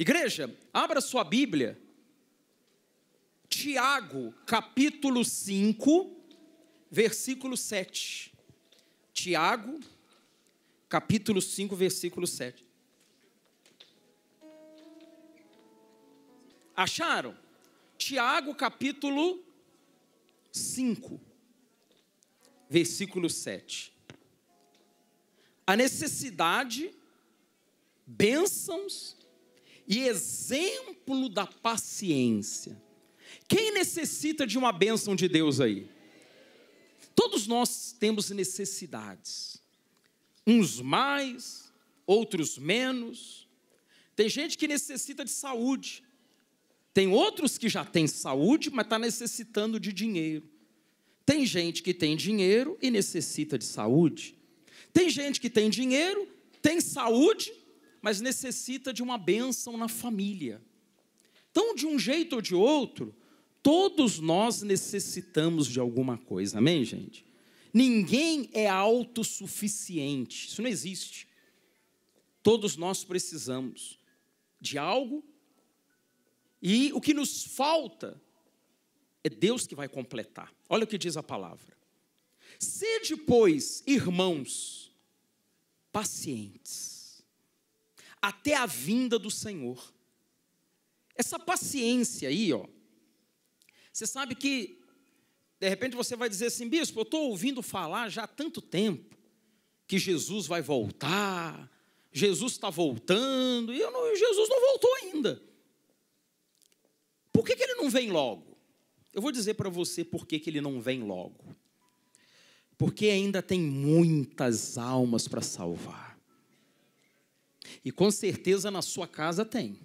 Igreja, abra sua Bíblia. Tiago, capítulo 5, versículo 7. Tiago, capítulo 5, versículo 7. Acharam? Tiago, capítulo 5, versículo 7. A necessidade, bênçãos e exemplo da paciência. Quem necessita de uma bênção de Deus aí? Todos nós temos necessidades, uns mais, outros menos. Tem gente que necessita de saúde, tem outros que já têm saúde, mas está necessitando de dinheiro. Tem gente que tem dinheiro e necessita de saúde. Tem gente que tem dinheiro, tem saúde mas necessita de uma bênção na família. Então, de um jeito ou de outro, todos nós necessitamos de alguma coisa, amém, gente? Ninguém é autossuficiente, isso não existe. Todos nós precisamos de algo, e o que nos falta é Deus que vai completar. Olha o que diz a palavra. Sede, pois, irmãos, pacientes até a vinda do Senhor. Essa paciência aí, ó. Você sabe que de repente você vai dizer assim, bispo, eu estou ouvindo falar já há tanto tempo que Jesus vai voltar, Jesus está voltando, e não, Jesus não voltou ainda. Por que, que ele não vem logo? Eu vou dizer para você por que, que ele não vem logo. Porque ainda tem muitas almas para salvar. E com certeza na sua casa tem.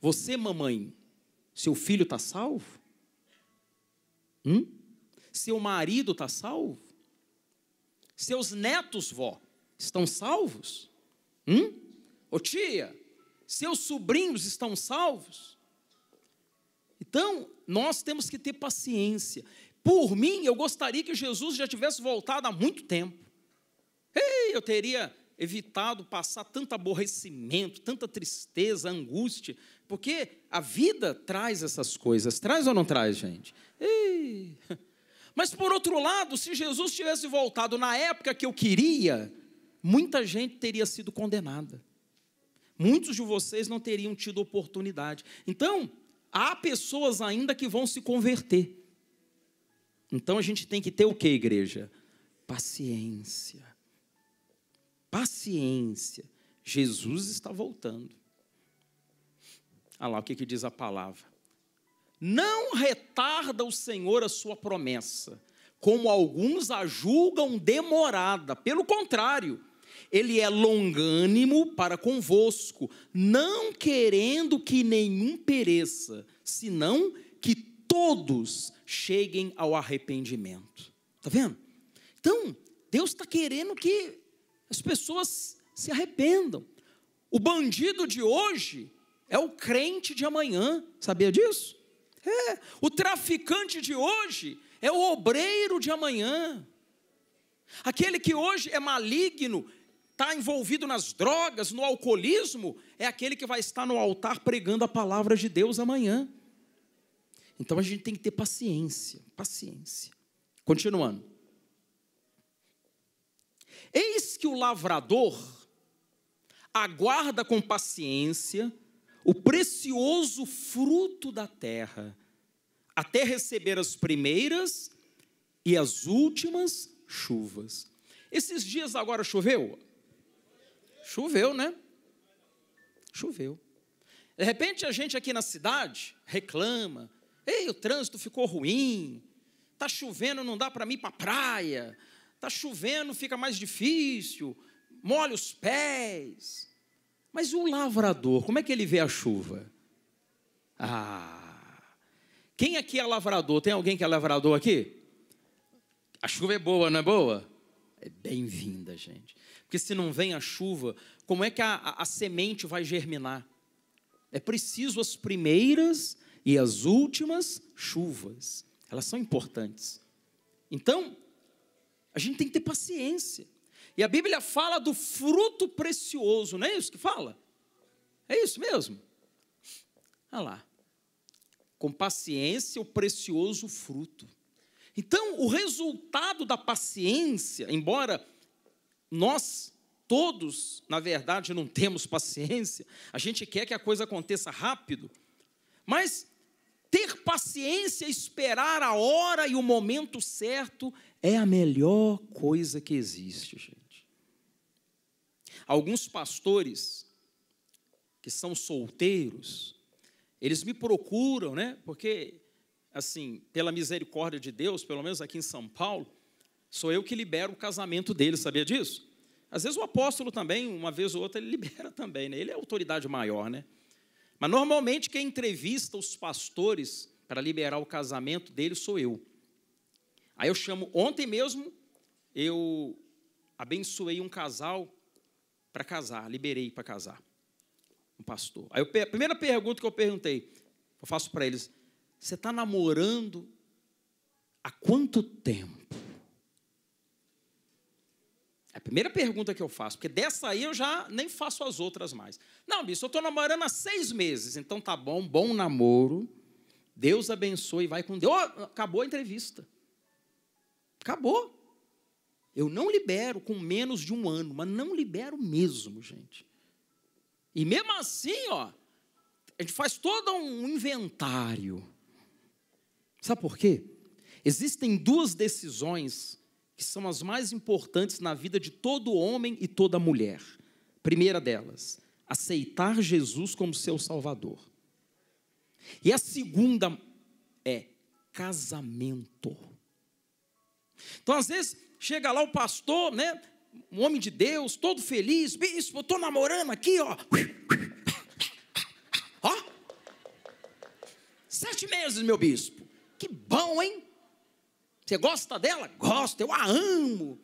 Você, mamãe, seu filho está salvo? Hum? Seu marido está salvo? Seus netos, vó, estão salvos? Hum? Ô tia, seus sobrinhos estão salvos? Então, nós temos que ter paciência. Por mim, eu gostaria que Jesus já tivesse voltado há muito tempo. Ei, eu teria evitado passar tanto aborrecimento, tanta tristeza, angústia, porque a vida traz essas coisas. Traz ou não traz, gente? Ei. Mas por outro lado, se Jesus tivesse voltado na época que eu queria, muita gente teria sido condenada. Muitos de vocês não teriam tido oportunidade. Então, há pessoas ainda que vão se converter. Então a gente tem que ter o que, igreja? Paciência paciência. Jesus está voltando. Olha lá o que, que diz a palavra. Não retarda o Senhor a sua promessa, como alguns a julgam demorada. Pelo contrário, ele é longânimo para convosco, não querendo que nenhum pereça, senão que todos cheguem ao arrependimento. Está vendo? Então, Deus está querendo que as pessoas se arrependam. O bandido de hoje é o crente de amanhã, sabia disso? É. O traficante de hoje é o obreiro de amanhã. Aquele que hoje é maligno, está envolvido nas drogas, no alcoolismo, é aquele que vai estar no altar pregando a palavra de Deus amanhã. Então a gente tem que ter paciência, paciência. Continuando. Eis que o lavrador aguarda com paciência o precioso fruto da terra, até receber as primeiras e as últimas chuvas. Esses dias agora choveu? Choveu, né? Choveu. De repente a gente aqui na cidade reclama: ei, o trânsito ficou ruim, tá chovendo, não dá para mim ir para a praia, Está chovendo, fica mais difícil, molha os pés. Mas o lavrador, como é que ele vê a chuva? Ah! Quem aqui é lavrador? Tem alguém que é lavrador aqui? A chuva é boa, não é boa? É bem-vinda, gente. Porque se não vem a chuva, como é que a, a, a semente vai germinar? É preciso as primeiras e as últimas chuvas. Elas são importantes. Então, a gente tem que ter paciência. E a Bíblia fala do fruto precioso, não é isso que fala? É isso mesmo? Olha lá. Com paciência, o precioso fruto. Então, o resultado da paciência, embora nós todos, na verdade, não temos paciência, a gente quer que a coisa aconteça rápido, mas ter paciência, esperar a hora e o momento certo é a melhor coisa que existe, gente. Alguns pastores que são solteiros, eles me procuram, né? Porque, assim, pela misericórdia de Deus, pelo menos aqui em São Paulo, sou eu que libero o casamento deles, sabia disso? Às vezes o apóstolo também, uma vez ou outra, ele libera também, né? Ele é autoridade maior, né? Mas normalmente quem entrevista os pastores para liberar o casamento deles sou eu. Aí eu chamo, ontem mesmo, eu abençoei um casal para casar, liberei para casar. Um pastor. Aí eu, a primeira pergunta que eu perguntei, eu faço para eles: você está namorando há quanto tempo? É a primeira pergunta que eu faço, porque dessa aí eu já nem faço as outras mais. Não, bicho, eu estou namorando há seis meses, então tá bom, bom namoro. Deus abençoe, vai com Deus. Oh, acabou a entrevista. Acabou. Eu não libero com menos de um ano, mas não libero mesmo, gente. E mesmo assim, ó, a gente faz todo um inventário. Sabe por quê? Existem duas decisões que são as mais importantes na vida de todo homem e toda mulher. Primeira delas, aceitar Jesus como seu Salvador. E a segunda é casamento. Então, às vezes, chega lá o pastor, né? Um homem de Deus, todo feliz, bispo, estou namorando aqui, ó. Ó. Sete meses, meu bispo. Que bom, hein? Você gosta dela? Gosto, eu a amo.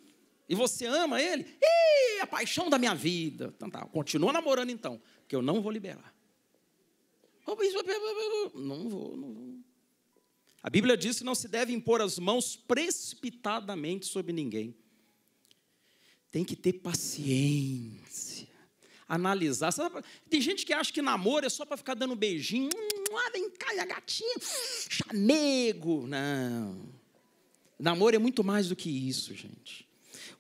E você ama ele? Ih, a paixão da minha vida. Então, tá, continua namorando então, porque eu não vou liberar. bispo Não vou, não vou. A Bíblia diz que não se deve impor as mãos precipitadamente sobre ninguém. Tem que ter paciência, analisar. tem gente que acha que namoro é só para ficar dando beijinho. Hum, hum, ah, vem cá, minha gatinha, chamego. Não. Namoro é muito mais do que isso, gente.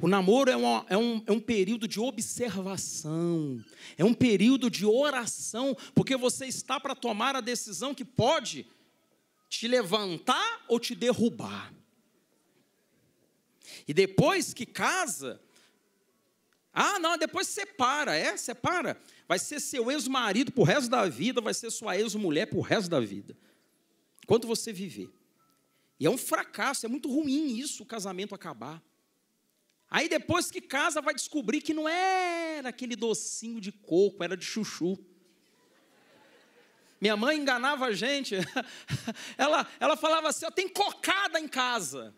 O namoro é, é, um, é um período de observação, é um período de oração, porque você está para tomar a decisão que pode te levantar ou te derrubar. E depois que casa, ah, não, depois separa, é, separa. Vai ser seu ex-marido pro resto da vida, vai ser sua ex-mulher pro resto da vida. Enquanto você viver. E é um fracasso, é muito ruim isso, o casamento acabar. Aí depois que casa, vai descobrir que não era aquele docinho de coco, era de chuchu. Minha mãe enganava a gente. Ela, ela falava assim: tem cocada em casa.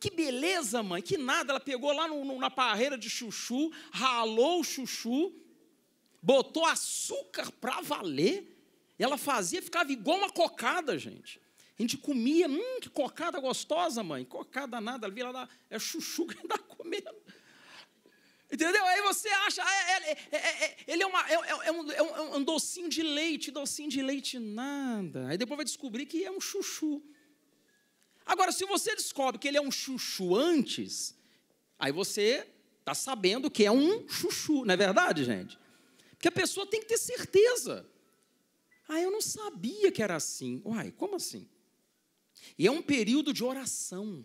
Que beleza, mãe, que nada. Ela pegou lá no, no, na parreira de chuchu, ralou o chuchu, botou açúcar para valer. E ela fazia, ficava igual uma cocada, gente. A gente comia, hum, que cocada gostosa, mãe. Cocada nada, ela vira lá, é chuchu que a gente está comendo. Entendeu? Aí você acha, é, é, é, é, ele é, uma, é, um, é um docinho de leite, docinho de leite nada. Aí depois vai descobrir que é um chuchu. Agora, se você descobre que ele é um chuchu antes, aí você está sabendo que é um chuchu, não é verdade, gente? Porque a pessoa tem que ter certeza. Ah, eu não sabia que era assim. Uai, como assim? E é um período de oração.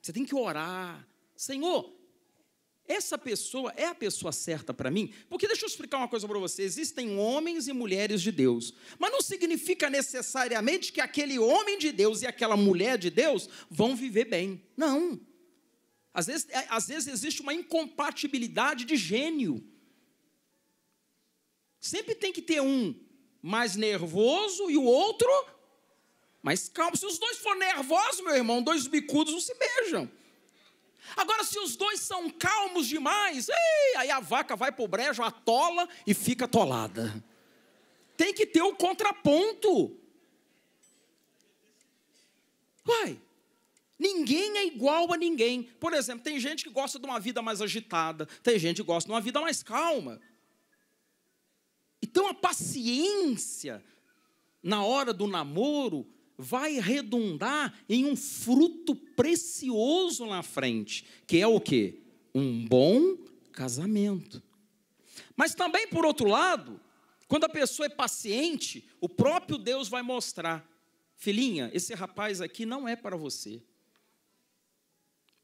Você tem que orar. Senhor, essa pessoa é a pessoa certa para mim? Porque deixa eu explicar uma coisa para você: existem homens e mulheres de Deus, mas não significa necessariamente que aquele homem de Deus e aquela mulher de Deus vão viver bem. Não. Às vezes, é, às vezes existe uma incompatibilidade de gênio. Sempre tem que ter um mais nervoso e o outro mais calmo. Se os dois forem nervosos, meu irmão, dois bicudos não se beijam. Agora, se os dois são calmos demais, ei, aí a vaca vai para o brejo, atola e fica atolada. Tem que ter o um contraponto. Uai, ninguém é igual a ninguém. Por exemplo, tem gente que gosta de uma vida mais agitada, tem gente que gosta de uma vida mais calma. Então, a paciência na hora do namoro vai redundar em um fruto precioso na frente, que é o quê? Um bom casamento. Mas também, por outro lado, quando a pessoa é paciente, o próprio Deus vai mostrar: filhinha, esse rapaz aqui não é para você.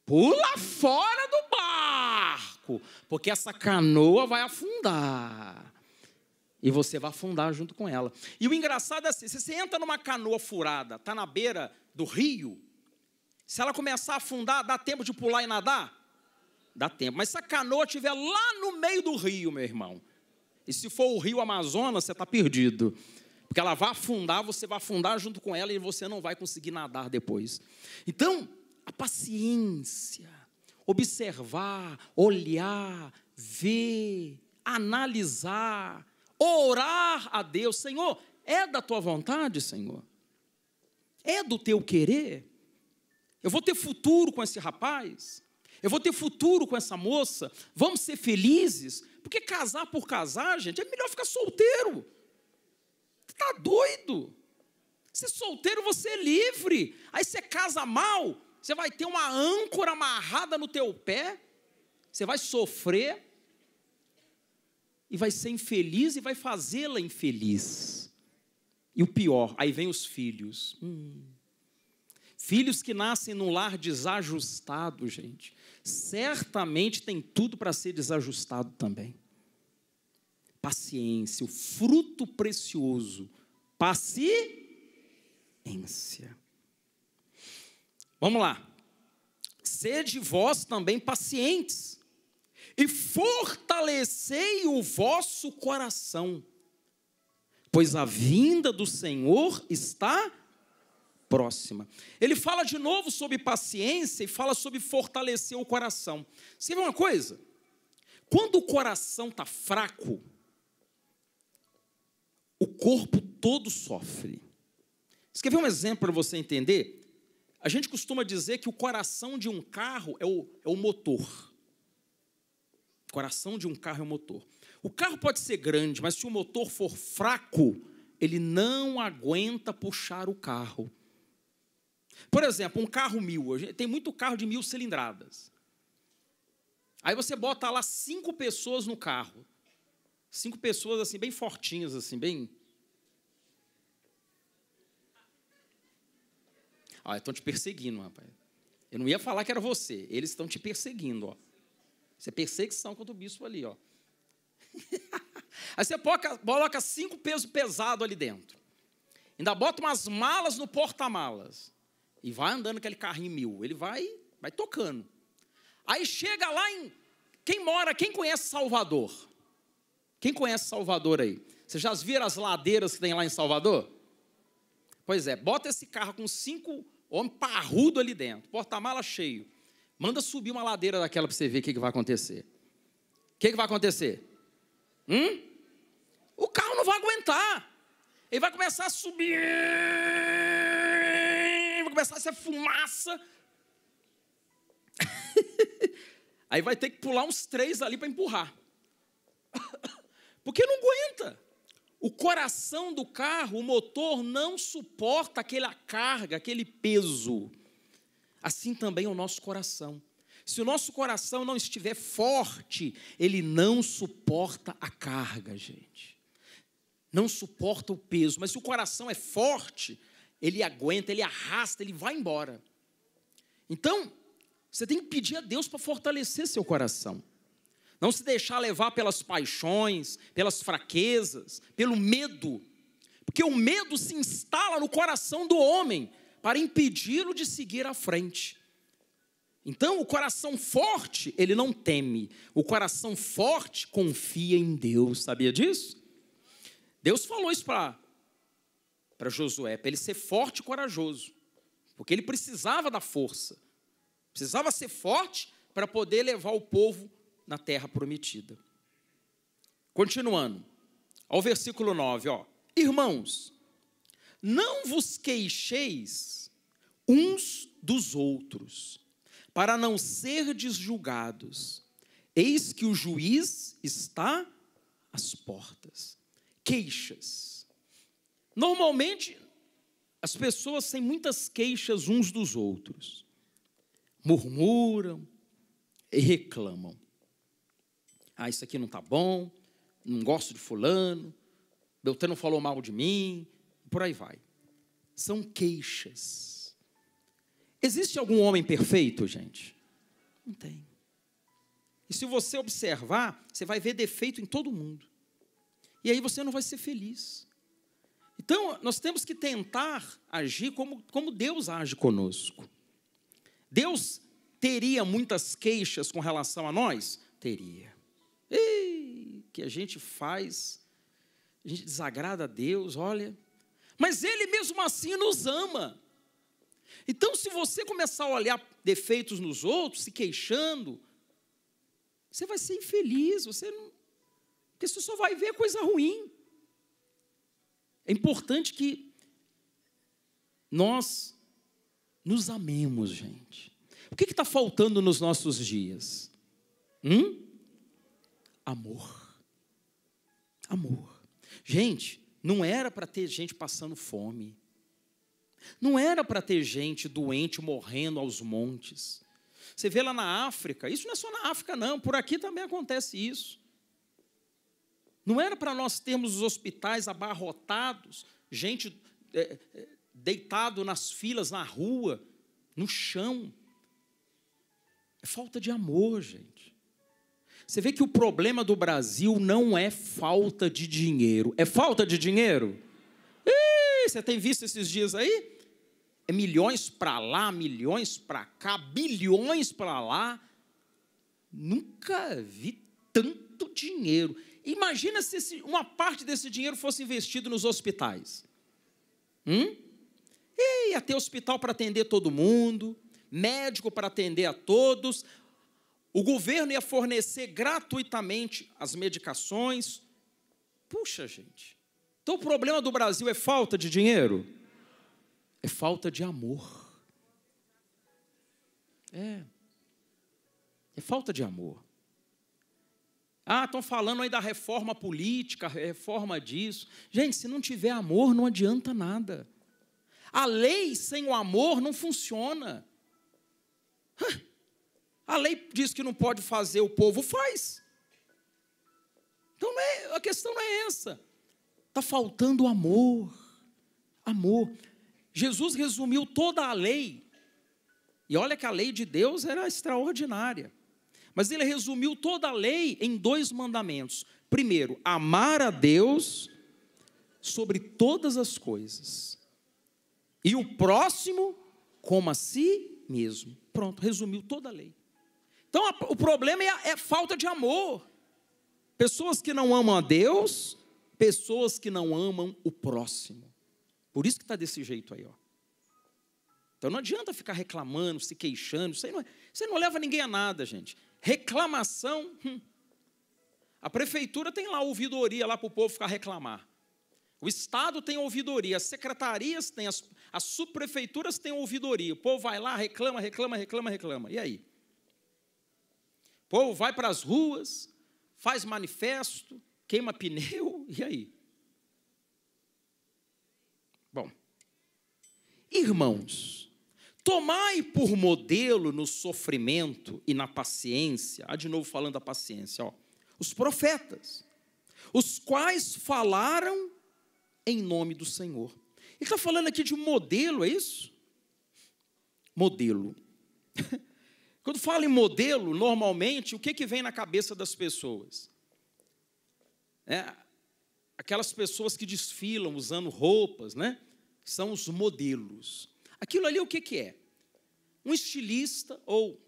Pula fora do barco, porque essa canoa vai afundar e você vai afundar junto com ela. E o engraçado é assim: se você entra numa canoa furada, está na beira do rio, se ela começar a afundar, dá tempo de pular e nadar? Dá tempo. Mas se a canoa estiver lá no meio do rio, meu irmão, e se for o rio Amazonas, você está perdido. Porque ela vai afundar, você vai afundar junto com ela e você não vai conseguir nadar depois. Então, a paciência, observar, olhar, ver, analisar, orar a Deus, Senhor, é da tua vontade, Senhor? É do teu querer? Eu vou ter futuro com esse rapaz? Eu vou ter futuro com essa moça? Vamos ser felizes? Porque casar por casar, gente, é melhor ficar solteiro. Tá doido? Se solteiro você é livre. Aí você casa mal, você vai ter uma âncora amarrada no teu pé. Você vai sofrer e vai ser infeliz e vai fazê-la infeliz. E o pior, aí vem os filhos. Hum. Filhos que nascem num lar desajustado, gente, certamente tem tudo para ser desajustado também. Paciência, o fruto precioso. Paciência. Vamos lá. Sede vós também pacientes e fortalecei o vosso coração, pois a vinda do Senhor está próxima. Ele fala de novo sobre paciência e fala sobre fortalecer o coração. Você vê uma coisa? Quando o coração está fraco, o corpo todo sofre. Você um exemplo para você entender? A gente costuma dizer que o coração de um carro é o, é o motor coração de um carro é o motor. O carro pode ser grande, mas se o motor for fraco, ele não aguenta puxar o carro. Por exemplo, um carro mil. Tem muito carro de mil cilindradas. Aí você bota lá cinco pessoas no carro. Cinco pessoas assim, bem fortinhas, assim, bem. Ah, estão te perseguindo, rapaz. Eu não ia falar que era você. Eles estão te perseguindo, ó. Isso é perseguição contra o bispo ali, ó. Aí você coloca cinco pesos pesados ali dentro. Ainda bota umas malas no porta-malas. E vai andando aquele carrinho mil. Ele vai, vai tocando. Aí chega lá em. Quem mora, quem conhece Salvador? Quem conhece Salvador aí? Vocês já viram as ladeiras que tem lá em Salvador? Pois é, bota esse carro com cinco homens parrudo ali dentro, porta-mala cheio. Manda subir uma ladeira daquela para você ver o que, que vai acontecer. O que, que vai acontecer? Hum? O carro não vai aguentar. Ele vai começar a subir. Vai começar a ser fumaça. Aí vai ter que pular uns três ali para empurrar. Porque não aguenta. O coração do carro, o motor, não suporta aquela carga, aquele peso assim também é o nosso coração. Se o nosso coração não estiver forte, ele não suporta a carga, gente. Não suporta o peso, mas se o coração é forte, ele aguenta, ele arrasta, ele vai embora. Então, você tem que pedir a Deus para fortalecer seu coração. Não se deixar levar pelas paixões, pelas fraquezas, pelo medo. Porque o medo se instala no coração do homem para impedi-lo de seguir à frente. Então, o coração forte, ele não teme. O coração forte confia em Deus. Sabia disso? Deus falou isso para Josué, para ele ser forte e corajoso. Porque ele precisava da força. Precisava ser forte para poder levar o povo na terra prometida. Continuando, ao versículo 9, ó. Irmãos, não vos queixeis uns dos outros, para não serdes julgados. Eis que o juiz está às portas. Queixas. Normalmente, as pessoas têm muitas queixas uns dos outros. Murmuram e reclamam. Ah, isso aqui não está bom, não gosto de fulano, Beltrano falou mal de mim, por aí vai. São queixas. Existe algum homem perfeito, gente? Não tem. E se você observar, você vai ver defeito em todo mundo. E aí você não vai ser feliz. Então, nós temos que tentar agir como, como Deus age conosco. Deus teria muitas queixas com relação a nós? Teria. Ei, que a gente faz, a gente desagrada a Deus, olha, mas Ele mesmo assim nos ama. Então, se você começar a olhar defeitos nos outros, se queixando, você vai ser infeliz, você não, porque você só vai ver coisa ruim. É importante que nós nos amemos, gente. O que está faltando nos nossos dias? Hum? Amor. Amor. Gente, não era para ter gente passando fome. Não era para ter gente doente morrendo aos montes. Você vê lá na África, isso não é só na África, não, por aqui também acontece isso. Não era para nós termos os hospitais abarrotados, gente é, é, deitado nas filas na rua, no chão. É falta de amor, gente. Você vê que o problema do Brasil não é falta de dinheiro. É falta de dinheiro? Ih, você tem visto esses dias aí? É milhões para lá, milhões para cá, bilhões para lá. Nunca vi tanto dinheiro. Imagina se uma parte desse dinheiro fosse investido nos hospitais. Hum? E ia ter hospital para atender todo mundo, médico para atender a todos, o governo ia fornecer gratuitamente as medicações. Puxa, gente. Então o problema do Brasil é falta de dinheiro? É falta de amor. É. É falta de amor. Ah, estão falando aí da reforma política, reforma disso. Gente, se não tiver amor, não adianta nada. A lei sem o amor não funciona. A lei diz que não pode fazer, o povo faz. Então é, a questão não é essa. Está faltando amor. Amor. Jesus resumiu toda a lei. E olha que a lei de Deus era extraordinária. Mas ele resumiu toda a lei em dois mandamentos. Primeiro, amar a Deus sobre todas as coisas. E o próximo como a si mesmo. Pronto, resumiu toda a lei. Então o problema é, é falta de amor. Pessoas que não amam a Deus, pessoas que não amam o próximo. Por isso que está desse jeito aí, ó. Então não adianta ficar reclamando, se queixando, isso, não, é, isso não, leva ninguém a nada, gente. Reclamação. Hum. A prefeitura tem lá ouvidoria lá para o povo ficar reclamar. O Estado tem ouvidoria, as secretarias têm, as, as subprefeituras têm ouvidoria. O povo vai lá, reclama, reclama, reclama, reclama. E aí? povo vai para as ruas, faz manifesto, queima pneu, e aí? Bom, irmãos, tomai por modelo no sofrimento e na paciência, ah, de novo falando da paciência, ó, os profetas, os quais falaram em nome do Senhor. Ele está falando aqui de um modelo, é isso? Modelo. Quando fala em modelo, normalmente, o que, que vem na cabeça das pessoas? É, aquelas pessoas que desfilam usando roupas, né? São os modelos. Aquilo ali o que, que é? Um estilista ou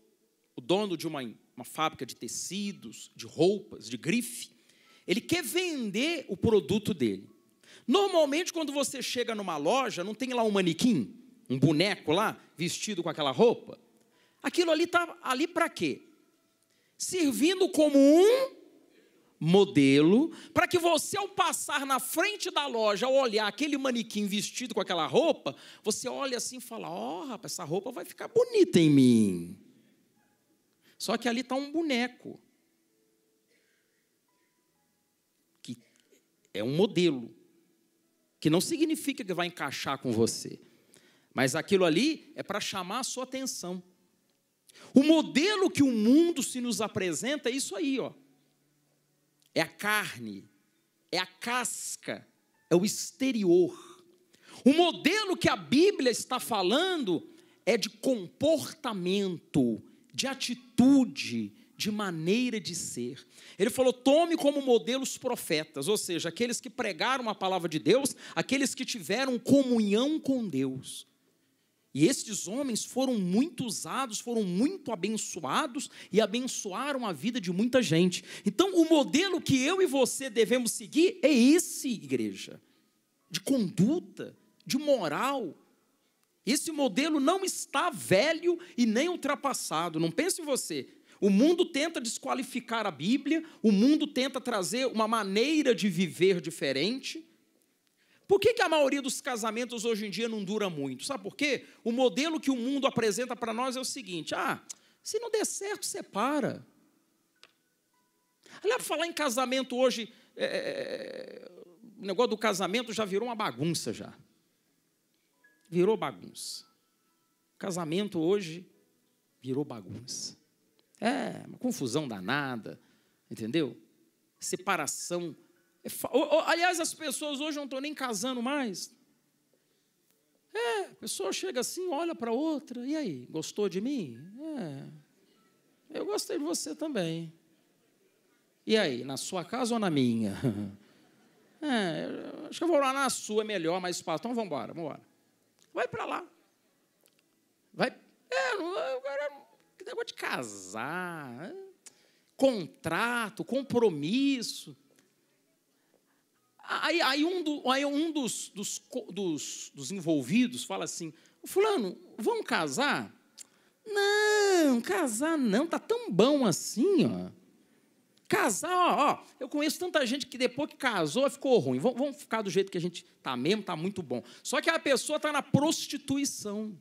o dono de uma, uma fábrica de tecidos, de roupas, de grife, ele quer vender o produto dele. Normalmente, quando você chega numa loja, não tem lá um manequim, um boneco lá, vestido com aquela roupa? Aquilo ali está ali para quê? Servindo como um modelo, para que você, ao passar na frente da loja, ao olhar aquele manequim vestido com aquela roupa, você olha assim e fala: Ó, oh, rapaz, essa roupa vai ficar bonita em mim. Só que ali está um boneco. Que é um modelo. Que não significa que vai encaixar com você. Mas aquilo ali é para chamar a sua atenção. O modelo que o mundo se nos apresenta é isso aí, ó. É a carne, é a casca, é o exterior. O modelo que a Bíblia está falando é de comportamento, de atitude, de maneira de ser. Ele falou: tome como modelo os profetas, ou seja, aqueles que pregaram a palavra de Deus, aqueles que tiveram comunhão com Deus. E estes homens foram muito usados, foram muito abençoados e abençoaram a vida de muita gente. Então, o modelo que eu e você devemos seguir é esse, igreja, de conduta, de moral. Esse modelo não está velho e nem ultrapassado. Não pense você, o mundo tenta desqualificar a Bíblia, o mundo tenta trazer uma maneira de viver diferente, por que, que a maioria dos casamentos hoje em dia não dura muito? Sabe por quê? O modelo que o mundo apresenta para nós é o seguinte: ah, se não der certo, separa. Aliás, falar em casamento hoje, é, é, é, o negócio do casamento já virou uma bagunça já. Virou bagunça. Casamento hoje virou bagunça. É, uma confusão danada, entendeu? Separação é aliás, as pessoas hoje não estão nem casando mais. É, a pessoa chega assim, olha para outra, e aí, gostou de mim? É, eu gostei de você também. E aí, na sua casa ou na minha? É, acho que eu vou lá na sua, é melhor, mais espaço. Então vamos embora, vamos embora. Vai para lá. Vai. É, agora, que negócio de casar, é, contrato, compromisso. Aí, aí um, do, aí um dos, dos, dos, dos envolvidos fala assim: Fulano, vão casar? Não, casar não, tá tão bom assim, ó. Casar, ó, ó, eu conheço tanta gente que depois que casou ficou ruim. Vamos, vamos ficar do jeito que a gente tá mesmo, tá muito bom. Só que a pessoa tá na prostituição.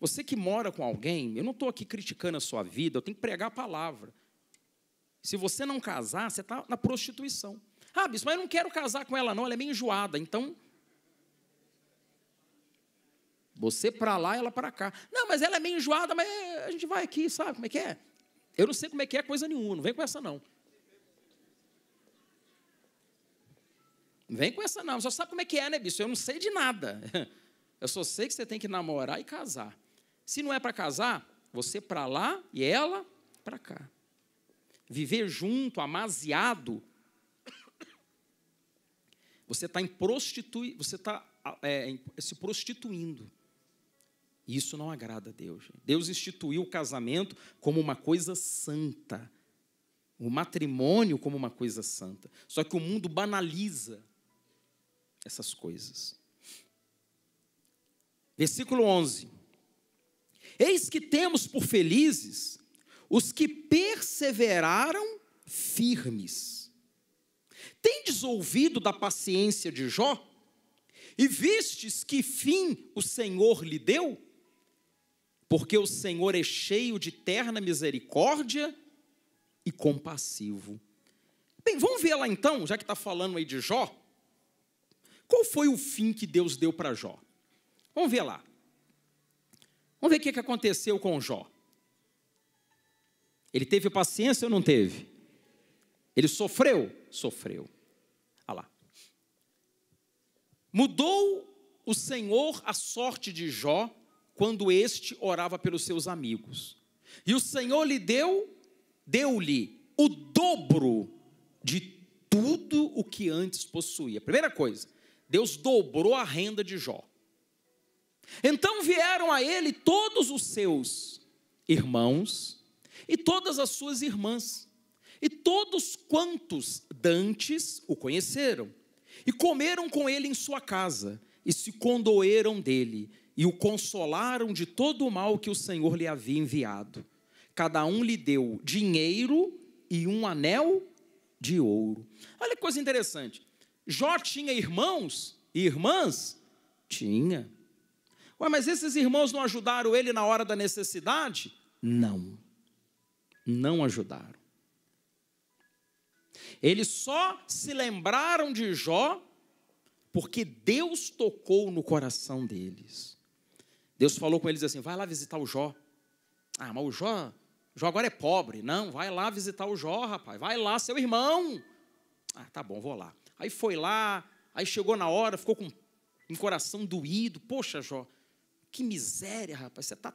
Você que mora com alguém, eu não estou aqui criticando a sua vida, eu tenho que pregar a palavra. Se você não casar, você está na prostituição. Ah, bispo, mas eu não quero casar com ela, não, ela é meio enjoada, então. Você para lá, ela para cá. Não, mas ela é meio enjoada, mas a gente vai aqui, sabe como é que é? Eu não sei como é que é coisa nenhuma, não vem com essa não. Não vem com essa não, só sabe como é que é, né, bicho? Eu não sei de nada. Eu só sei que você tem que namorar e casar. Se não é para casar, você para lá e ela para cá. Viver junto, amaziado, você está prostitui... Tá, é, se prostituindo. Isso não agrada a Deus. Deus instituiu o casamento como uma coisa santa, o matrimônio como uma coisa santa. Só que o mundo banaliza essas coisas. Versículo 11: Eis que temos por felizes os que perseveraram firmes. Tendes ouvido da paciência de Jó? E vistes que fim o Senhor lhe deu? Porque o Senhor é cheio de terna misericórdia e compassivo. Bem, vamos ver lá então, já que está falando aí de Jó, qual foi o fim que Deus deu para Jó? Vamos ver lá. Vamos ver o que aconteceu com Jó. Ele teve paciência ou não teve? Ele sofreu? Sofreu. Mudou o Senhor a sorte de Jó quando este orava pelos seus amigos. E o Senhor lhe deu, deu-lhe o dobro de tudo o que antes possuía. Primeira coisa, Deus dobrou a renda de Jó. Então vieram a ele todos os seus irmãos e todas as suas irmãs, e todos quantos dantes o conheceram e comeram com ele em sua casa, e se condoeram dele, e o consolaram de todo o mal que o Senhor lhe havia enviado. Cada um lhe deu dinheiro e um anel de ouro. Olha que coisa interessante. Jó tinha irmãos e irmãs? Tinha. Ué, mas esses irmãos não ajudaram ele na hora da necessidade? Não. Não ajudaram. Eles só se lembraram de Jó porque Deus tocou no coração deles. Deus falou com eles assim: vai lá visitar o Jó. Ah, mas o Jó, Jó agora é pobre. Não, vai lá visitar o Jó, rapaz. Vai lá, seu irmão. Ah, tá bom, vou lá. Aí foi lá, aí chegou na hora, ficou com um coração doído. Poxa, Jó, que miséria, rapaz. Você tá.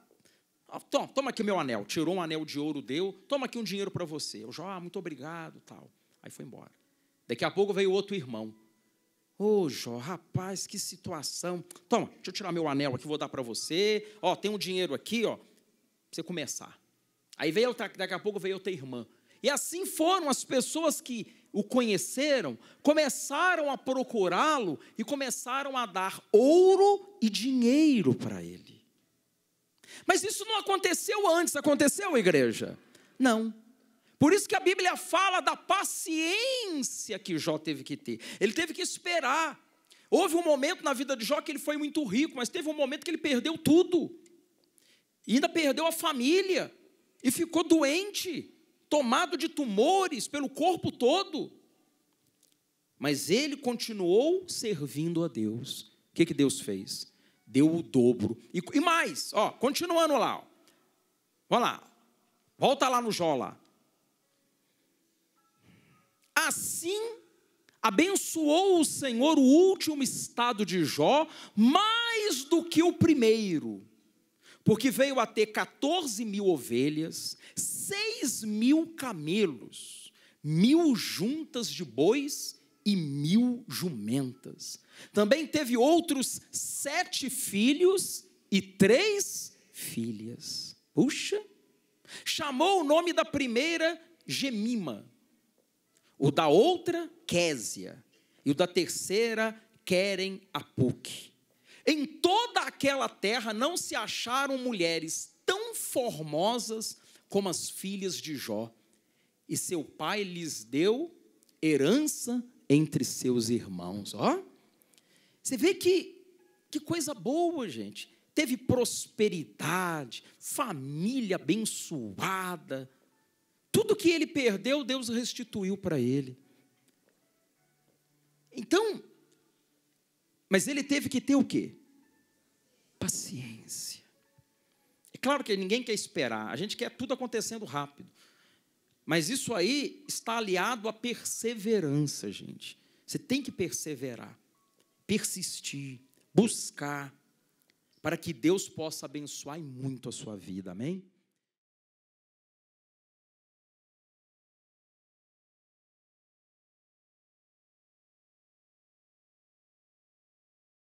Toma, toma aqui meu anel. Tirou um anel de ouro, deu. Toma aqui um dinheiro para você. O Jó, ah, muito obrigado, tal. Aí foi embora. Daqui a pouco veio outro irmão. Ô, oh, Jó, rapaz, que situação. Toma, deixa eu tirar meu anel aqui, vou dar para você. Ó, tem um dinheiro aqui, ó, para você começar. Aí veio, daqui a pouco veio outra irmã. E assim foram as pessoas que o conheceram, começaram a procurá-lo e começaram a dar ouro e dinheiro para ele. Mas isso não aconteceu antes, aconteceu, igreja? Não. Por isso que a Bíblia fala da paciência que Jó teve que ter. Ele teve que esperar. Houve um momento na vida de Jó que ele foi muito rico, mas teve um momento que ele perdeu tudo. E ainda perdeu a família. E ficou doente, tomado de tumores pelo corpo todo. Mas ele continuou servindo a Deus. O que, que Deus fez? Deu o dobro. E, e mais, ó, continuando lá. Ó. Vamos lá. Volta lá no Jó lá. Assim, abençoou o Senhor o último estado de Jó mais do que o primeiro, porque veio a ter 14 mil ovelhas, 6 mil camelos, mil juntas de bois e mil jumentas. Também teve outros sete filhos e três filhas. Puxa! Chamou o nome da primeira Gemima o da outra, Késia. E o da terceira, Querem Apuque. Em toda aquela terra não se acharam mulheres tão formosas como as filhas de Jó. E seu pai lhes deu herança entre seus irmãos. Ó, você vê que, que coisa boa, gente. Teve prosperidade, família abençoada, tudo que ele perdeu, Deus restituiu para ele. Então, mas ele teve que ter o quê? Paciência. É claro que ninguém quer esperar, a gente quer tudo acontecendo rápido. Mas isso aí está aliado à perseverança, gente. Você tem que perseverar, persistir, buscar, para que Deus possa abençoar muito a sua vida, amém?